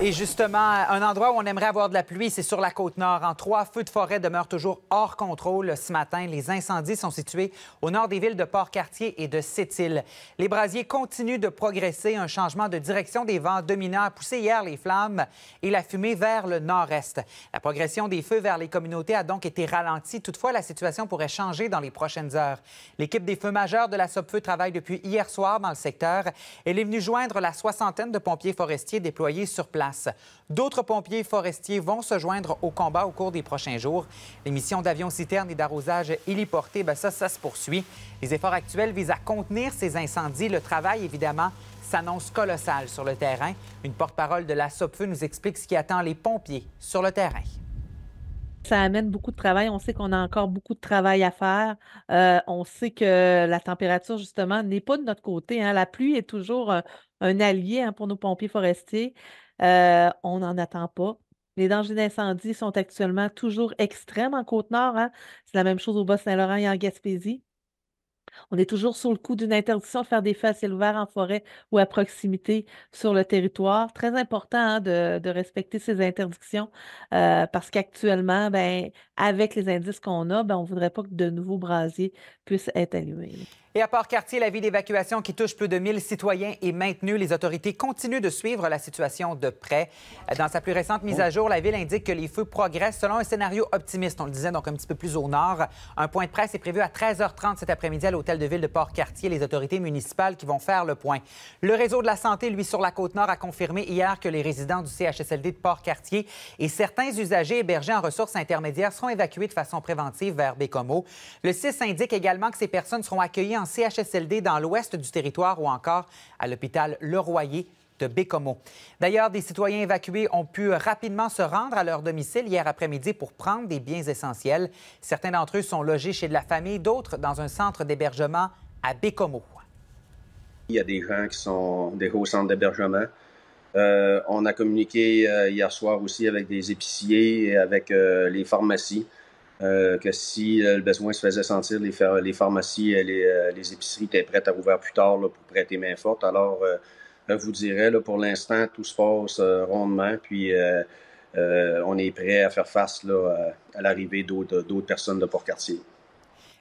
Et justement, un endroit où on aimerait avoir de la pluie, c'est sur la côte nord. En trois, feux de forêt demeurent toujours hors contrôle ce matin. Les incendies sont situés au nord des villes de Port-Cartier et de sept Les brasiers continuent de progresser. Un changement de direction des vents dominants a poussé hier les flammes et la fumée vers le nord-est. La progression des feux vers les communautés a donc été ralentie. Toutefois, la situation pourrait changer dans les prochaines heures. L'équipe des feux majeurs de la SOPFEU travaille depuis hier soir dans le secteur. Elle est venue joindre la soixantaine de pompiers forestiers déployés sur place. D'autres pompiers forestiers vont se joindre au combat au cours des prochains jours. Les missions d'avions-citernes et d'arrosage héliportés, ben ça, ça se poursuit. Les efforts actuels visent à contenir ces incendies. Le travail, évidemment, s'annonce colossal sur le terrain. Une porte-parole de la SOPFEU nous explique ce qui attend les pompiers sur le terrain ça amène beaucoup de travail. On sait qu'on a encore beaucoup de travail à faire. Euh, on sait que la température, justement, n'est pas de notre côté. Hein. La pluie est toujours euh, un, allié hein, pour nos pompiers forestiers. Euh, on n'en attend pas. Les dangers d'incendie sont actuellement toujours extrêmes en Côte-Nord. Hein. C'est la même chose au Bas-Saint-Laurent et en Gaspésie. On est toujours sur le coup d'une interdiction de faire des feux à ciel ouvert en forêt ou à proximité sur le territoire. Très important hein, de, respecter ces interdictions euh, parce qu'actuellement, ben, avec les indices qu'on a, ben, on ne voudrait pas que de nouveaux brasiers puissent être allumés. Et à Port-Cartier, la ville d'évacuation qui touche plus de 1000 citoyens est maintenue. Les autorités continuent de suivre la situation de près. Dans sa plus récente mise à oh. jour, la ville indique que les feux progressent selon un scénario optimiste. On le disait donc un petit peu plus au nord. Un point de presse est prévu à 13h30 cet après-midi à l'hôtel de ville de Port-Cartier, les autorités municipales qui vont faire le point. Le réseau de la santé, lui, sur la Côte-Nord, a confirmé hier que les résidents du CHSLD de Port-Cartier et certains usagers hébergés en ressources intermédiaires seront évacués de façon préventive vers Bécomo. Le 6 indique également que ces personnes seront accueillies en CHSLD dans l'ouest du territoire ou encore à l'hôpital Le Royer de Bécomo. D'ailleurs, des citoyens évacués ont pu rapidement se rendre à leur domicile hier après-midi pour prendre des biens essentiels. Certains d'entre eux sont logés chez de la famille, d'autres dans un centre d'hébergement à Bécomo. Il y a des gens qui sont des hauts centres d'hébergement. Euh, on a communiqué euh, hier soir aussi avec des épiciers et avec euh, les pharmacies. que si le besoin se faisait sentir, les, pharmacies et les, épiceries étaient prêtes à rouvrir plus tard pour prêter main forte. Alors, ben, vous dirais, là, pour l'instant, tout se passe euh, rondement. Puis euh, euh, on est prêt à faire face à l'arrivée d'autres personnes de port quartier.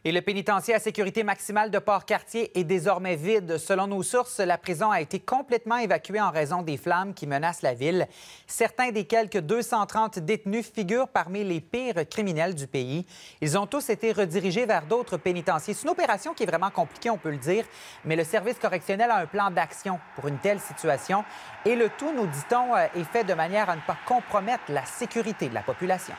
Et le pénitencier à sécurité maximale de Port-Cartier est désormais vide. Selon nos sources, la prison a été complètement évacuée en raison des flammes qui menacent la ville. Certains des quelques 230 détenus figurent parmi les pires criminels du pays. Ils ont tous été redirigés vers d'autres pénitenciers. C'est une opération qui est vraiment compliquée, on peut le dire, mais le service correctionnel a un plan d'action pour une telle situation. Et le tout, nous dit-on, euh, est fait de manière à ne pas compromettre la sécurité de la population.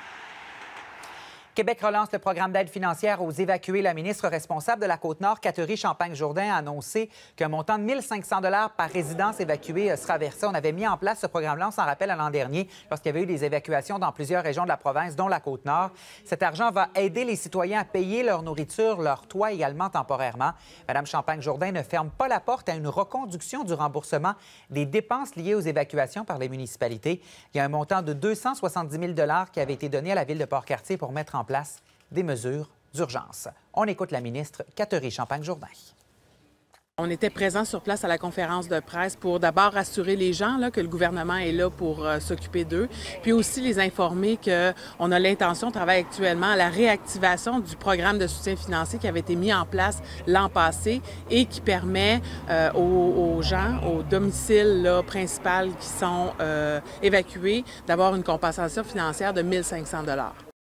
Québec relance le programme d'aide financière aux évacués. La ministre responsable de la Côte-Nord, Catherine Champagne-Jourdain, a annoncé qu'un montant de 1 500 par résidence évacuée euh, sera versé. On avait mis en place ce programme-là, on s'en rappelle, l'an dernier, lorsqu'il y avait eu des évacuations dans plusieurs régions de la province, dont la Côte-Nord. Cet argent va aider les citoyens à payer leur nourriture, leur toit également temporairement. Madame Champagne-Jourdain ne ferme pas la porte à une reconduction du remboursement des dépenses liées aux évacuations par les municipalités. Il y a un montant de 270 000 qui avait été donné à la ville de Port-Cartier pour mettre en place des mesures d'urgence. On écoute la ministre Catherine Champagne-Jourdain. On était présent sur place à la conférence de presse pour d'abord rassurer les gens là, que le gouvernement est là pour euh, s'occuper d'eux, puis aussi les informer qu'on a l'intention de travailler actuellement à la réactivation du programme de soutien financier qui avait été mis en place l'an passé et qui permet euh, aux, gens, aux domiciles là, qui sont euh, évacués, d'avoir une compensation financière de 1500 dollars.